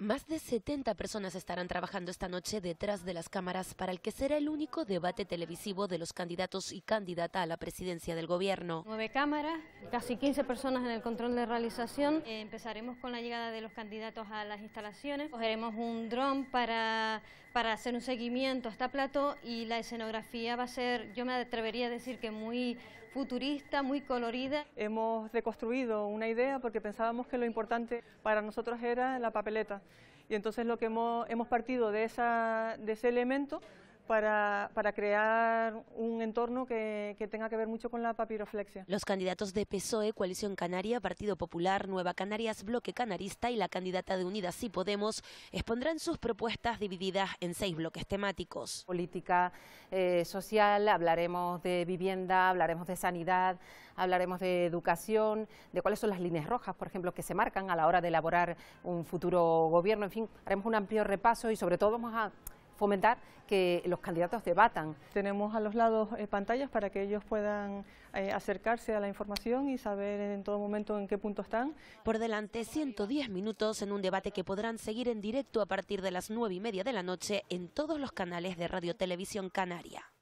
Más de 70 personas estarán trabajando esta noche detrás de las cámaras para el que será el único debate televisivo de los candidatos y candidata a la presidencia del gobierno. Nueve cámaras, casi 15 personas en el control de realización. Eh, empezaremos con la llegada de los candidatos a las instalaciones. Cogeremos un dron para, hacer un seguimiento hasta este plato y la escenografía va a ser, yo me atrevería a decir que muy futurista, muy colorida. Hemos reconstruido una idea porque pensábamos que lo importante para nosotros era la papeleta y entonces lo que hemos, hemos partido de, esa, de ese elemento para, crear un entorno que, tenga que ver mucho con la papiroflexia. Los candidatos de PSOE, Coalición Canaria, Partido Popular, Nueva Canarias, Bloque Canarista y la candidata de Unidas y Podemos expondrán sus propuestas divididas en seis bloques temáticos. Política eh, social, hablaremos de vivienda, hablaremos de sanidad, hablaremos de educación, de cuáles son las líneas rojas, por ejemplo, que se marcan a la hora de elaborar un futuro gobierno. En fin, haremos un amplio repaso y sobre todo vamos a fomentar que los candidatos debatan. Tenemos a los lados eh, pantallas para que ellos puedan eh, acercarse a la información y saber en todo momento en qué punto están. Por delante, 110 minutos en un debate que podrán seguir en directo a partir de las 9 y media de la noche en todos los canales de Radio Televisión Canaria.